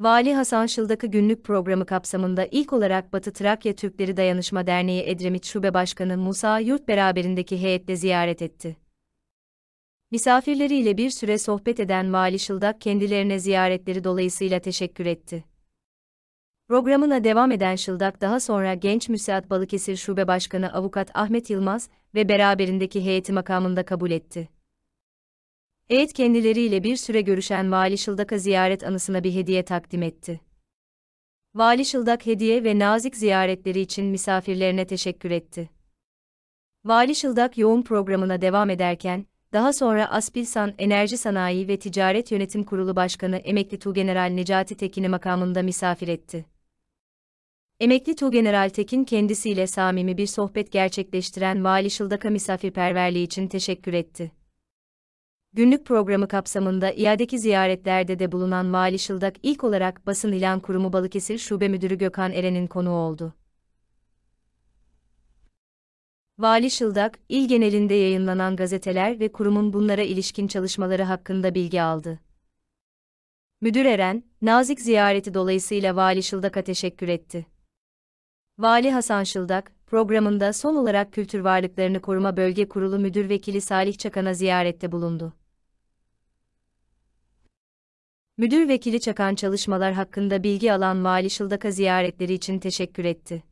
Vali Hasan Şıldak'ı günlük programı kapsamında ilk olarak Batı Trakya Türkleri Dayanışma Derneği Edremit Şube Başkanı Musa Yurt beraberindeki heyetle ziyaret etti. Misafirleriyle bir süre sohbet eden Vali Şıldak kendilerine ziyaretleri dolayısıyla teşekkür etti. Programına devam eden Şıldak daha sonra Genç Müsiat Balıkesir Şube Başkanı Avukat Ahmet Yılmaz ve beraberindeki heyeti makamında kabul etti. Eğit kendileriyle bir süre görüşen Vali Şıldak'a ziyaret anısına bir hediye takdim etti. Vali Şıldak hediye ve nazik ziyaretleri için misafirlerine teşekkür etti. Vali Şıldak yoğun programına devam ederken, daha sonra Aspilsan Enerji Sanayi ve Ticaret Yönetim Kurulu Başkanı Emekli Tuğgeneral Necati Tekin'i makamında misafir etti. Emekli Tuğgeneral Tekin kendisiyle samimi bir sohbet gerçekleştiren Vali Şıldak'a misafirperverliği için teşekkür etti. Günlük programı kapsamında iadeki ziyaretlerde de bulunan Mali Şıldak ilk olarak Basın ilan Kurumu Balıkesir Şube Müdürü Gökhan Eren'in konuğu oldu. Vali Şıldak, il genelinde yayınlanan gazeteler ve kurumun bunlara ilişkin çalışmaları hakkında bilgi aldı. Müdür Eren, nazik ziyareti dolayısıyla Vali Şıldak'a teşekkür etti. Vali Hasan Şıldak, programında son olarak Kültür Varlıklarını Koruma Bölge Kurulu Müdür Vekili Salih Çakan'a ziyarette bulundu. Müdür Vekili Çakan çalışmalar hakkında bilgi alan Mali Şıldak'a ziyaretleri için teşekkür etti.